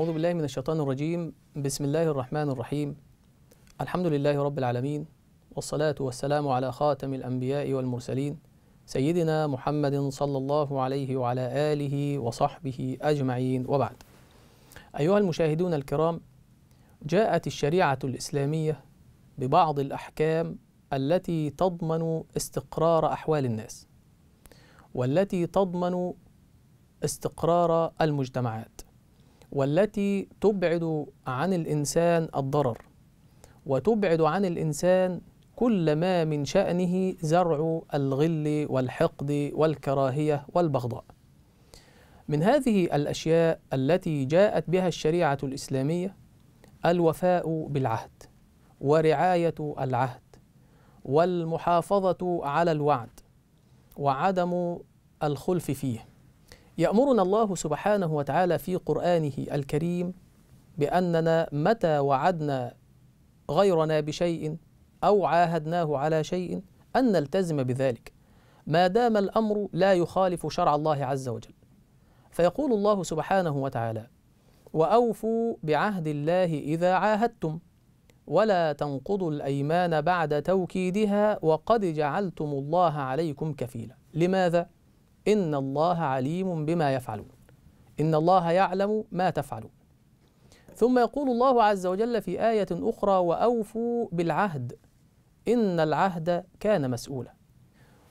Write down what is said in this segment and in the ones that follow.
أعوذ بالله من الشيطان الرجيم بسم الله الرحمن الرحيم الحمد لله رب العالمين والصلاة والسلام على خاتم الأنبياء والمرسلين سيدنا محمد صلى الله عليه وعلى آله وصحبه أجمعين وبعد أيها المشاهدون الكرام جاءت الشريعة الإسلامية ببعض الأحكام التي تضمن استقرار أحوال الناس والتي تضمن استقرار المجتمعات والتي تبعد عن الإنسان الضرر وتبعد عن الإنسان كل ما من شأنه زرع الغل والحقد والكراهية والبغضاء من هذه الأشياء التي جاءت بها الشريعة الإسلامية الوفاء بالعهد ورعاية العهد والمحافظة على الوعد وعدم الخلف فيه يأمرنا الله سبحانه وتعالى في قرآنه الكريم بأننا متى وعدنا غيرنا بشيء أو عاهدناه على شيء أن نلتزم بذلك ما دام الأمر لا يخالف شرع الله عز وجل فيقول الله سبحانه وتعالى وأوفوا بعهد الله إذا عاهدتم ولا تنقضوا الأيمان بعد توكيدها وقد جعلتم الله عليكم كفيلا لماذا؟ إن الله عليم بما يفعلون إن الله يعلم ما تفعلون ثم يقول الله عز وجل في آية أخرى وأوفوا بالعهد إن العهد كان مسؤولا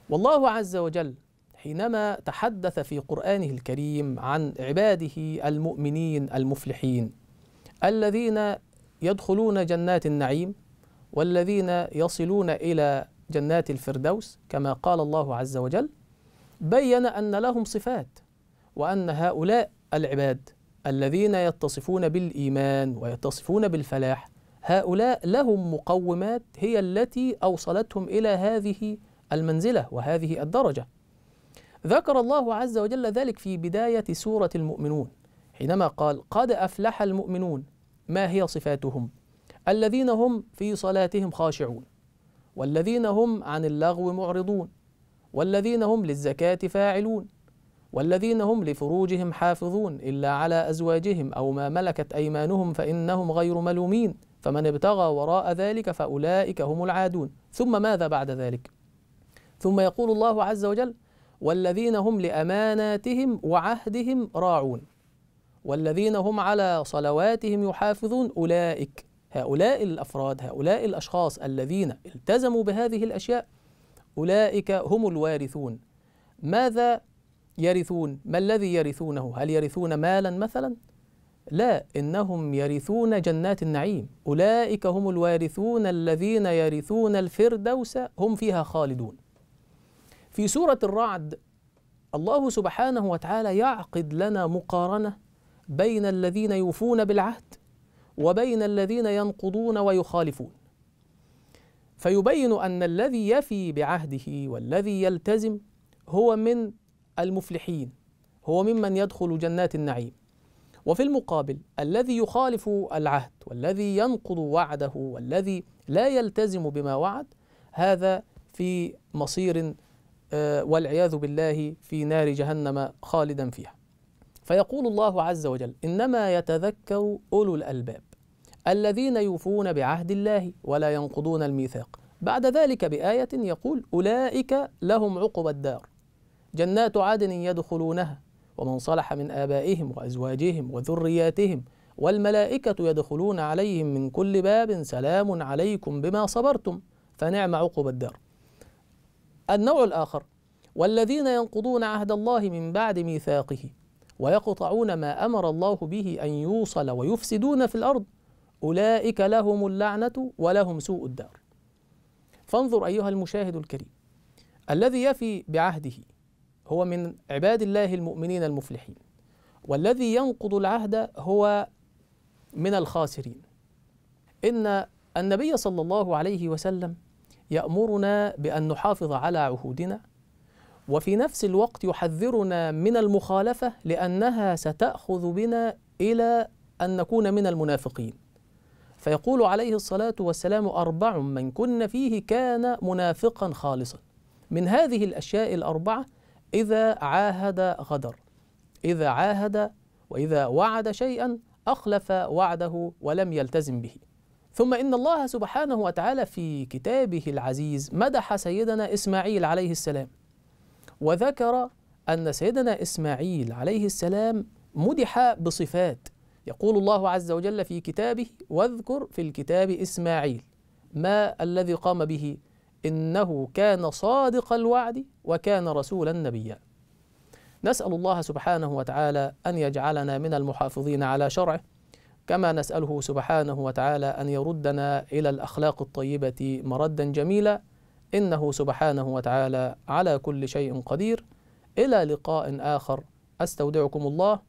والله عز وجل حينما تحدث في قرآنه الكريم عن عباده المؤمنين المفلحين الذين يدخلون جنات النعيم والذين يصلون إلى جنات الفردوس كما قال الله عز وجل بين أن لهم صفات وأن هؤلاء العباد الذين يتصفون بالإيمان ويتصفون بالفلاح هؤلاء لهم مقومات هي التي أوصلتهم إلى هذه المنزلة وهذه الدرجة ذكر الله عز وجل ذلك في بداية سورة المؤمنون حينما قال قد أفلح المؤمنون ما هي صفاتهم الذين هم في صلاتهم خاشعون والذين هم عن اللغو معرضون والذين هم للزكاة فاعلون والذين هم لفروجهم حافظون إلا على أزواجهم أو ما ملكت أيمانهم فإنهم غير ملومين فمن ابتغى وراء ذلك فأولئك هم العادون ثم ماذا بعد ذلك؟ ثم يقول الله عز وجل والذين هم لأماناتهم وعهدهم راعون والذين هم على صلواتهم يحافظون أولئك هؤلاء الأفراد هؤلاء الأشخاص الذين التزموا بهذه الأشياء أولئك هم الوارثون ماذا يرثون ما الذي يرثونه هل يرثون مالا مثلا لا إنهم يرثون جنات النعيم أولئك هم الوارثون الذين يرثون الفردوس هم فيها خالدون في سورة الرعد الله سبحانه وتعالى يعقد لنا مقارنة بين الذين يوفون بالعهد وبين الذين ينقضون ويخالفون فيبين أن الذي يفي بعهده والذي يلتزم هو من المفلحين هو ممن يدخل جنات النعيم وفي المقابل الذي يخالف العهد والذي ينقض وعده والذي لا يلتزم بما وعد هذا في مصير آه، والعياذ بالله في نار جهنم خالدا فيها فيقول الله عز وجل انما يتذكر اولو الالباب الذين يوفون بعهد الله ولا ينقضون الميثاق بعد ذلك بآية يقول أولئك لهم عقب الدار جنات عدن يدخلونها ومن صلح من آبائهم وأزواجهم وذرياتهم والملائكة يدخلون عليهم من كل باب سلام عليكم بما صبرتم فنعم عقب الدار النوع الآخر والذين ينقضون عهد الله من بعد ميثاقه ويقطعون ما أمر الله به أن يوصل ويفسدون في الأرض أولئك لهم اللعنة ولهم سوء الدار فانظر أيها المشاهد الكريم الذي يفي بعهده هو من عباد الله المؤمنين المفلحين والذي ينقض العهد هو من الخاسرين إن النبي صلى الله عليه وسلم يأمرنا بأن نحافظ على عهودنا وفي نفس الوقت يحذرنا من المخالفة لأنها ستأخذ بنا إلى أن نكون من المنافقين فيقول عليه الصلاة والسلام أربع من كن فيه كان منافقا خالصا من هذه الأشياء الأربعة إذا عاهد غدر إذا عاهد وإذا وعد شيئا أخلف وعده ولم يلتزم به ثم إن الله سبحانه وتعالى في كتابه العزيز مدح سيدنا إسماعيل عليه السلام وذكر أن سيدنا إسماعيل عليه السلام مدح بصفات يقول الله عز وجل في كتابه واذكر في الكتاب إسماعيل ما الذي قام به إنه كان صادق الوعد وكان رسولا نبيا نسأل الله سبحانه وتعالى أن يجعلنا من المحافظين على شرعه كما نسأله سبحانه وتعالى أن يردنا إلى الأخلاق الطيبة مردا جميلا إنه سبحانه وتعالى على كل شيء قدير إلى لقاء آخر أستودعكم الله